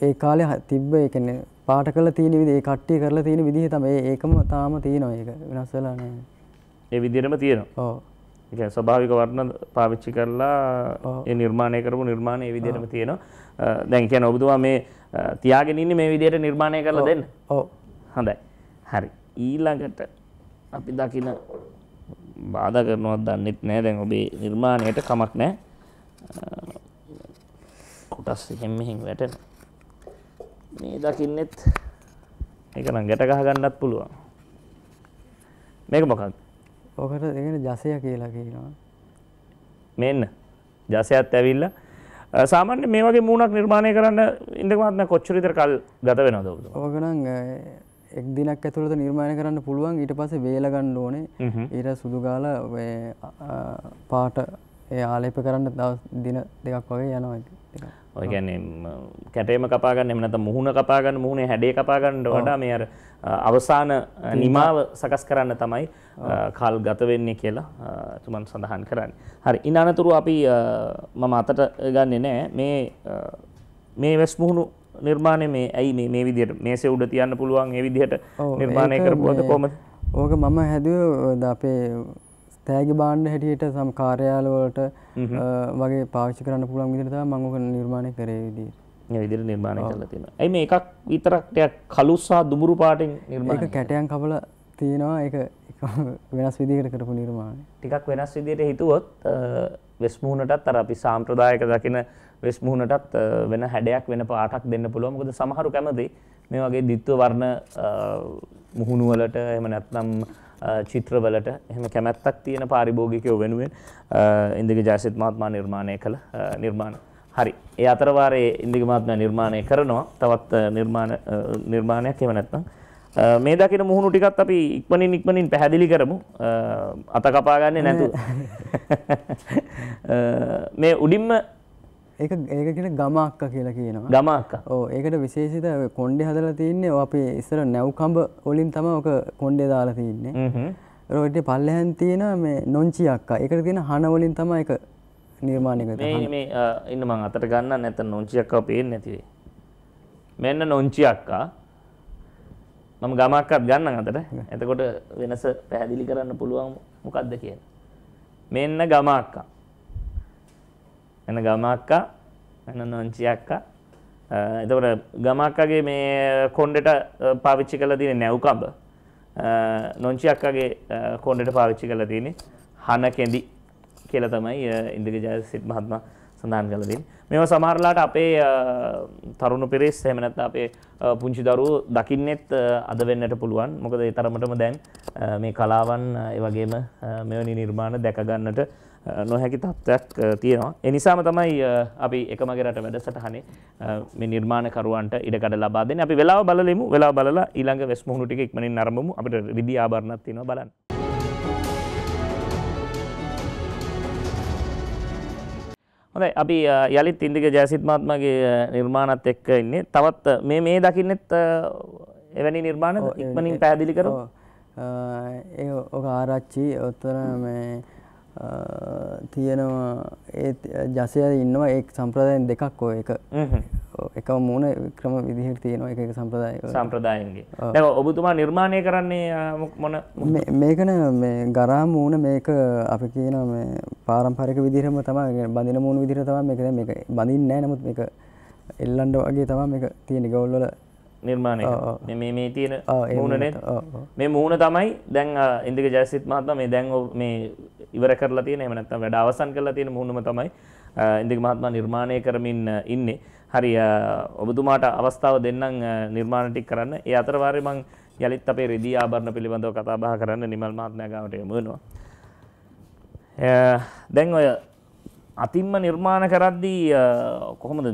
ඒ කාලය තිබ්බ එකන පාට කල තියෙන විදි කට්ටිය කරලා තියෙන විදිහ තම ඒකම තාම තියෙනවා ඒක වෙනස්සලාන ඒ විදිරම තියෙනවා ස්භාවික වර්ණ පාවිච්චි කරලා නිර්මාණය කරපු නිර්මාණය විදිරම තියෙනවා දැන් කියන ඔබතුමා මේ තියාගෙන ඉන්නේ මේ විදිහට නිර්මාණය කරලා දෙන්න. ඔව්. හොඳයි. හරි. ඊළඟට අපි දකින බාධා කරනවත් දන්නෙත් නෑ දැන් ඔබේ නිර්මාණයට කමක් නෑ. කොටස් එහෙම මෙහෙම වැටෙන. මේ දකින්නෙත් ඒක නම් ගැට ගහ ගන්නත් පුළුවන්. මේක මොකක්ද? ඔකට ඒකනේ ජසය කියලා කියනවා. මෙන්න. ජසයත් ඇවිල්ලා සාමාන්‍ය මේ වගේ මූුණක් නිර්මාණය කරන්න ඉඳකමත්න කොච්චරිතර කල් ගත වෙන දවද ඕගනන් එක් දිනක් ඇතුළට නිර්මාණය කරන්න පුළුවන් ඊට පස වේලගණ්ඩ ඕනේ ඊට සුදුගාල පාට ආලේප කරන්න දින දෙකක් වගේ යනවා ඔයගැන කැටේම කපාගන්න එමනත මුහුණ කපාගන්න මුහුණේ හැඩේ කපාගන්නඩ වඩා මේ අර අවසාන නිමාව සකස් කරන්න තමයි කල් ගතවෙන්නේ කියලා තුමන් සඳහන් කරන්න. හරි ඉනානතුරු අපි මම අතට ගන්නේ නෑ මේ මේ වෙස් මුහුණු නිර්මාණය මේ ඇයි මේ විදියට මේසේ උඩ තියන්න පුළුවන් ඒ විදිහට නිර්මාණය කරපුුවද කොමද ඕක මම හැදුව අපේ තෑගි බාණ්ඩ හැටියට සම් කාර්යාලවලට වගේ පාච්චි කරන්න පුළන් විදිරතා මංගක නිර්මාණය කරේවිදිී විදිර නිර්මාණය කරලා තියෙනවා. ඇයි මේ එකක් විතරක් ටිකක් කළු සහ දුඹුරු පාටින් නිර්මාණය. ඒක කැටයන් කපලා තියෙනවා. ඒක වෙනස් විදිහකට කරපු නිර්මාණය. ටිකක් වෙනස් විදිහට හිතුවොත් වෙස් මුහුණටත් අර අපි සාම්ප්‍රදායික දකින වෙස් මුහුණටත් වෙන හැඩයක් වෙන පාටක් දෙන්න පුළුවන්. මොකද සමහරු කැමති මේ වගේ ද්විත්ව වර්ණ මුහුණු වලට එහෙම නැත්නම් චිත්‍රවලට එහෙම කැමැත්තක් තියෙන පාරිභෝගිකයෝ වෙනුවෙන් ඉන්දික ජයසිත් මහත්මයා නිර්මාණය කළ නිර්මාණ හරි. ඒ අතර වාරයේ ඉන්දික මහත්මයා නිර්මාණය කරනවා. තවත් නිර්මාණ නිර්මාණයක් එහෙම නැත්නම් මේ දකින මුහුණු ටිකත් අපි ඉක්මනින් ඉක්මනින් පැහැදිලි කරමු. අත කපා ගන්නේ නැතුව. මේ උඩින්ම ඒක ඒක කියන ගමක්ක කියලා කියනවා. ගමක්ක. ඔව් ඒකට විශේෂිත කොණ්ඩේ හදලා තින්නේ අපි ඉස්සර නැව් කඹ වලින් තමයි ඔක කොණ්ඩේ දාලා තින්නේ. හ්ම් හ්ම්. රෝඩේ පල්ලෙහාන් තියෙන මේ නොංචි අක්කා. ඒකට තියෙන හන වලින් තමයි ඒක නිර්මාණයක මේ ඉන්න මං අතට ගන්න නැත නොංචියක්කව පේෙන් නැතිවේ මෙන්න නොංචියක්කා මම ගමක්කත් ගන්න අතට ඇතකොට වෙනස පැහැදිලි කරන්න පුළුවන් මොකක්ද කියන මෙන්න ගමක්කා එන ගමක්කා එන නොංචියක්කා එතකොට ගමක්කගේ මේ කොන්්ඩට පාවිච්චි කල තින නැව්කබ නොංචියක්කගේ කොන්්ඩට පාවිච්චි කල තියනෙ හන කෙදී කියලා තමයි ඉන්දික ජයසිත් මහත්මයා සඳහන් කළා දෙන්නේ. මේවා සමහරලාට අපේ තරුණ පිරිස් එහෙම නැත්නම් අපේ පුංචි දරුවෝ දකින්නෙත් අද වෙන්නට පුළුවන්. මොකද ඒ තරමටම දැන් මේ කලාවන් ඒ වගේම මෙවැනි නිර්මාණ දැක ගන්නට නොහැකි තත්ත්වයක් තියෙනවා. ඒ නිසාම තමයි අපි එකමග රට වැඩසටහනේ මේ නිර්මාණකරුවන්ට ඉඩකඩ ලබා දෙන්නේ. අපි වෙලාව බලලෙමු. වෙලාව බලලා ඊළඟ වෙස් මුහුණු ටික ඉක්මනින් නරඹමු. අපිට රිදී ආභරණක් තියෙනවා බලන්න. හොඳයි අපි යළිත් ඉන්දික ජයසිත් මහත්මගේ නිර්මාණත් එක්ක ඉන්නේ. තවත් මේ මේ දකින්නෙත් එවැනි නිර්මාණ ඉක්මනින් පැහැදිලි කරමු. ඒක ආරච්චි ඔතන මේ තියෙනවා ඒ ජසය ඉන්නවා ඒ සම්ප්‍රදායන් දෙකක් ඔය එක එක මූුණ ක්‍රම විදිහට තියෙනවා එක සම්ප්‍රදාය සම්ප්‍රදායන්ගේ දැ ඔබතුමා නිර්මාණය කරන්නේ මොන මේකන මේ ගරා මූුණ මේක අපි කියන පාරම්පරික විදිරම තමයි බඳන මූුණ විදිර තම මේක මේ බඳින් නෑ නමුත් එක එල්ලන්ඩ වගේ තම එක තියෙන ගවල්ලල නිර්මාණය මේ තියෙන මූුණනේ මේ මූුණ තමයි දැන් ඉන්දික ජයසිත් මහත්ම මේ දැන් මේ ඉවර කරලා තියෙන එහෙම නැත්නම් වැඩ අවසන් කරලා තියෙන මුහුණම තමයි ඉන්දික මහත්මයා නිර්මාණය කරමින් ඉන්නේ. හරි ඔබතුමාට අවස්ථාව දෙන්නම් නිර්මාණ ටික කරන්න. ඒ අතර වාරේ මම යලිත් අපේ රෙදි ආභරණ පිළිබඳව කතා බහ කරන්න නිමල් මහත්මයා ගාවට යමු වෙනවා. දැන් ඔය අතින්ම නිර්මාණ කරද්දී කොහොමද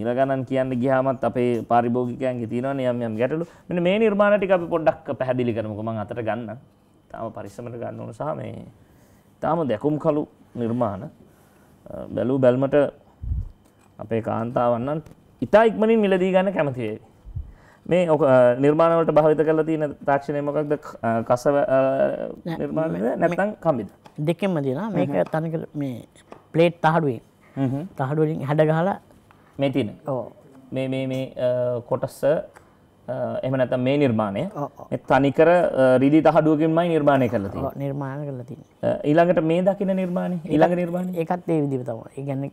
මිල ගණන් කියන්න ගියාමත් අපේ පාරිභෝගිකයන්ගේ තියෙනවනේ යම් යම් ගැටලු. මෙන්න මේ නිර්මාණ ටික අපි පොඩ්ඩක් පැහැදිලි කරමුකෝ මම අතට ගන්න. තාම පරිස්සමට ගන්න ඕන සහ මේ ඉතාම දැකුම් කලු නිර්මාණ බැලූ බැල්මට අපේ කාන්තාවන්නන් ඉතා ඉක්මනින් මිලදී ගන්න කැමතිවේ. මේ ඕක නිර්මාණවලට භාවිත කල තියන තාක්ෂණය මොකක්ද කසව නිර්මාණය නැතන් කමිද. දෙකෙන්ම දෙෙන මේක තනක මේ ප්ලේට් තහඩුවෙන් තහඩුවලින් හැඩගහලා මෙතින ඕ මේ කොටස්ස එම නැත මේ නිර්මාණය තනිකර රිදි තහඩුවකින්මයි නිර්මාණය කරලති නිර්මාණ කරලති ඊළඟට මේ දකින නිර්මාණය ඊළඟ නිර්මාණ එකත් ඒ විදිව තම ඒගැන්න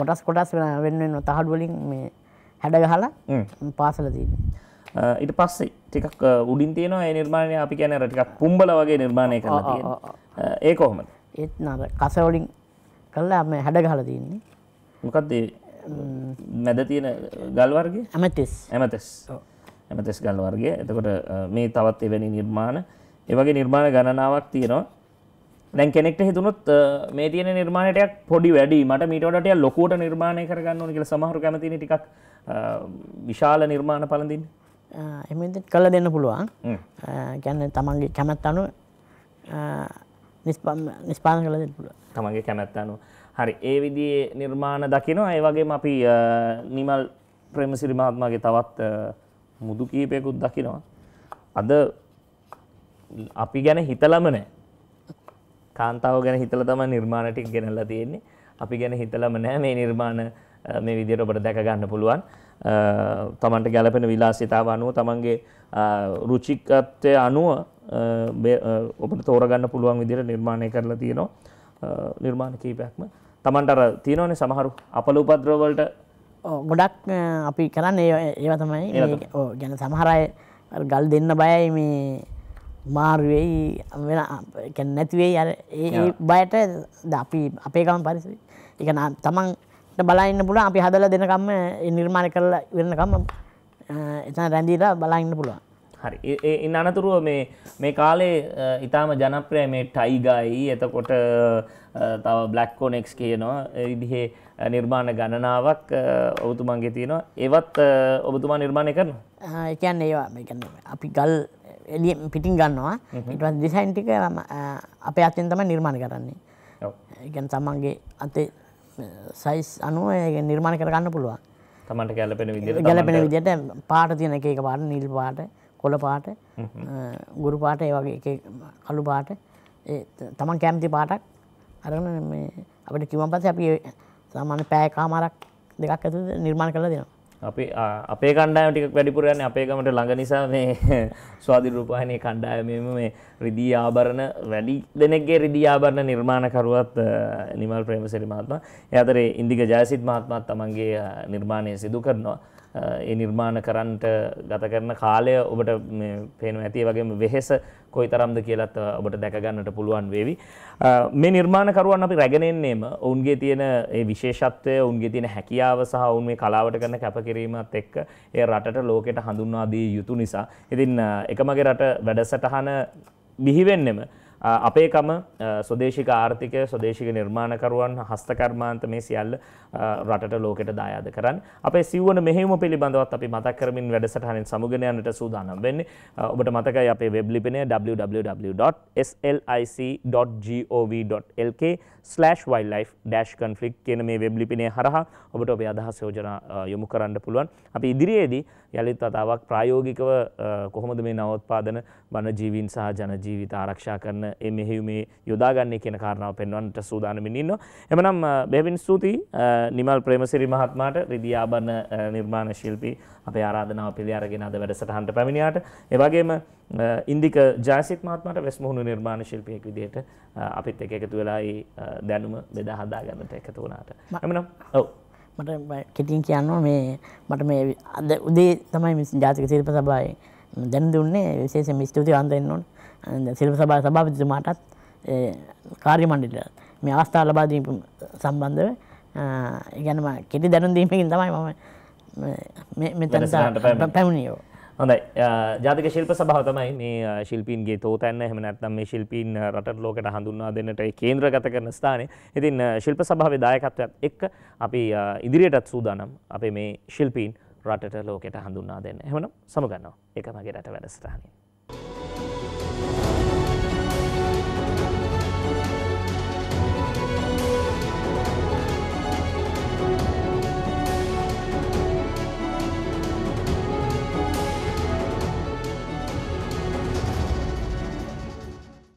කොටස් කොටස් වෙන වෙන්නෙන් තහඩුවලින් මේ හැඩගහලා පාසල තියන්නේ ඉට පස්සේ ටිකක් උඩින් තියෙනවා ඒ නිර්මාණය අපි කියන රටිකක් පුම්බල වගේ නිර්මාණය කරලා ඒ කොහොම ඒත් නර කසවලින් කල්ලා ම හැඩ ගහල තියන්නේ මොකක්ද මැද තියෙන ගල්වර්ගේ ඇමතිස් ඇමතිස් ඇමතෙස් ගල් වර්ගේ එතකොට මේ තවත් එවැනි නිර්මාණ ඒවගේ නිර්මාණ ගණනාවක් තියෙනවා දැන් කෙනෙක්ට හිතුනොත් මේ තියෙන නිර්මාණයටයක් පොඩි වැඩි මට මීටවටය ලොකෝට නිර්මාණය කරගන්න ඕන කියලා සමහරු කැමතින ටිකක් විශාල නිර්මාණ පලඳින් එම කල දෙන්න පුළුවන් ගැන්න තමන්ගේ කැමැත් අනු නිස්පාන කල දෙන්න පුළුව තමන්ගේ කැමැත් අනු හරි ඒ විදිේ නිර්මාණ දකිනවා ඒවගේ අපි නිමල් ප්‍රේම සිරිමහත්මගේ තවත් මුදු කීපයකුත් දකිනවා. අද අපි ගැන හිතලම නෑ. කාන්තාව ගැන හිතල තම නිර්මාණටික් ගෙනල්ලා තියෙන්නේ අපි ගැන හිතලම නෑ මේ නිර්මාණ මේ විදියට ඔබට දැක ගන්න පුළුවන්. තමන්ට ගැලපෙන විලාසිතාව අනුව තමන්ගේ රුචිකත්වය අනුව ඔබට තෝරගන්න පුළුවන් විදිර නිර්මාණය කරලා තියෙනවා නිර්මාණ කීපයක්ම තමන්ට අර තියෙනවනේ සමහරු අපල උපද්‍රවලට ගොඩක් අපි කරන්න ඒව තමයි ගැන සමහරය ගල් දෙන්න බයයි මේ මාර්වෙයි වෙන නැතිවේ අර ඒ බයට අපි අපේකම පරිසි එක තමන් බලන්න පුළුව අපි හදල දෙනකම්ම නිර්මාණ කරලා වෙනකම් එතන රැඳීලා බලන්න පුළුවන් හරි ඉන්න අනතුරුව මේ මේ කාලේ ඉතාම ජනප්‍රය මේ ටයිගයි එතකොට තව බ්ලක්කෝනෙක්ස් කියනවා ඉදිහේ නිර්මාණ ගණනාවක් ඔබතුමන්ගේ තියෙනවා ඒවත් ඔබතුමා නිර්මාණය කරන එකන් ඒවා අපි ගල් එලිය පිටින් ගන්නවා ඉටවත් දිසයින්ටික අපේ අතෙන් තම නිර්මාණ කරන්නේ එකන් තමන්ගේ අතේ සයිස් අනුව නිර්මාණ කරගන්න පුළුවන් තමට ගැලපෙන විදි ගැලපෙන විදිට පාට තියෙන එක එක පාට නිල් පාට කොළ පාට ගුරු පාට ඒ වගේ කළු පාට තමන් කැම්ති පාටක් අරන අපට කිවන් පස අපි සාමාන්‍ය පෑකාමරක් දෙකක් ඇතු නිර්මාණ කළ දෙනවා. අපි අපේ කණ්ඩායම ටික වැඩිපුරයන්නේ අපේ ගමට ළඟ නිසා මේ ස්වාධීන රූපවාහිනී කණ්ඩායමේම මේ රිදී ආභරණ වැඩි දෙනෙක්ගේ රිදී ආභරණ නිර්මාණකරුවත් නිමල් ප්‍රේමසිරි මහත්මයා. ඒ අතරේ ඉන්දික ජයසිත් මහත්මයා තමන්ගේ නිර්මාණය සිදු කරනවා. ඒ නිර්මාණ කරන්නට ගත කරන කාලය ඔබට මේ පේනවා ඇති වගේම වෙහෙස කොයි තරම්ද කියලත් ඔබට දැකගන්නට පුළුවන් වේවි. මේ නිර්මාණකරුවන් අපි රැගෙනෙන්නේම ඔවුන්ගේ තියෙන විශේෂත්වය ඔවුන්ගේ තියෙන හැකියාව සහ ඔවුන් මේ කලාවට කරන කැපකිරීමත් එක්ක ඒ රටට ලෝකෙට හඳුන්වා දී යුතු නිසා. ඉතින් එකමගේ රට වැඩසටහන බිහිවෙන්නෙම අපේකම ස්වදේශික ආර්ථිකය ස්වදේශික නිර්මාණකරුවන් හස්තකර්මාන්ත මේ සියල්ල රටට ලෝකෙට දායාද කරන්න අපේ සිවන මෙහෙම පිළිබඳවත් අපි මතක් කරමින් වැඩසටහනෙන් සමුගෙනයන්නට සූදානම් වෙන්නේ ඔබට මතකයි අපේ වෙබ්ලිපිනය www.slic.gov.lk wildlife dash conflict කියන මේ වෙබ්ලිපිනය හරහා ඔබට ඔබේ අදහස් යෝජනා යොමු කරන්න පුළුවන් අපි ඉදිරියේදී යළිත් වතාවක් ප්‍රායෝගිකව කොහොමද මේ නවත්පාදන බණ ජීවීන් සහ ජන ජීවිත ආරක්ෂා කරන ඒ මෙහෙයුමේ යොදාගන්නේ කියන කාරණාව පෙන්වන්නට සූදානමින් ඉන්නවා. එමනම් බෙහෙවින් ස්තුතියි නිමල් ප්‍රේමසිරි මහත්මයාට රිදී ආභරණ නිර්මාණ ශිල්පී අපේ ආරාධනාව පිළි අරගෙන අද වැඩසටහනට පැමිණියාට ඒ වගේම ඉන්දික ජයසිත් මහත්මයාට වෙස්මුහුණු නිර්මාණ ශිල්පියෙක් විදිහට අපිත් එක්ක එකතු වෙලා ඒ දැනුම බෙදා හදා ගන්නට එකතු වුණාට. එමනම් ඔව් මට කෙටින් කියන්නවා මේ මට මේ අද උදේ තමයි ජාතික සිල්ප සබයි දැන් දුන්නේ විශේෂ මිස්තුති අන්දෙන්නුන් සිල්ප සබා සභාපතිතුමාටත් කාර්ය මණ්ඩලට මේ අවස්ථා ලබා දීම සම්බන්ධව ඒ කියන්නේ මම කෙටි දැනුම් දීමකින් තමයි මම මෙතනට පැමිණියේ හොඳයි ජාතික ශිල්ප සභාව තමයි මේ ශිල්පීන්ගේ තෝතැන්න එහෙම නැත්නම් මේ ශිල්පීන් රටට ලෝකෙට හඳුන්වා දෙන්නට ඒ කේන්ද්‍රගත කරන ස්ථානය. ඉතින් ශිල්ප සභාවේ දායකත්වයත් එක්ක අපි ඉදිරියටත් සූදානම් අපේ මේ ශිල්පීන් රටට ලෝකෙට හඳුන්වා දෙන්න. එහෙමනම් සමුගන්නවා. ඒක මගේ රට වැඩසටහනේ.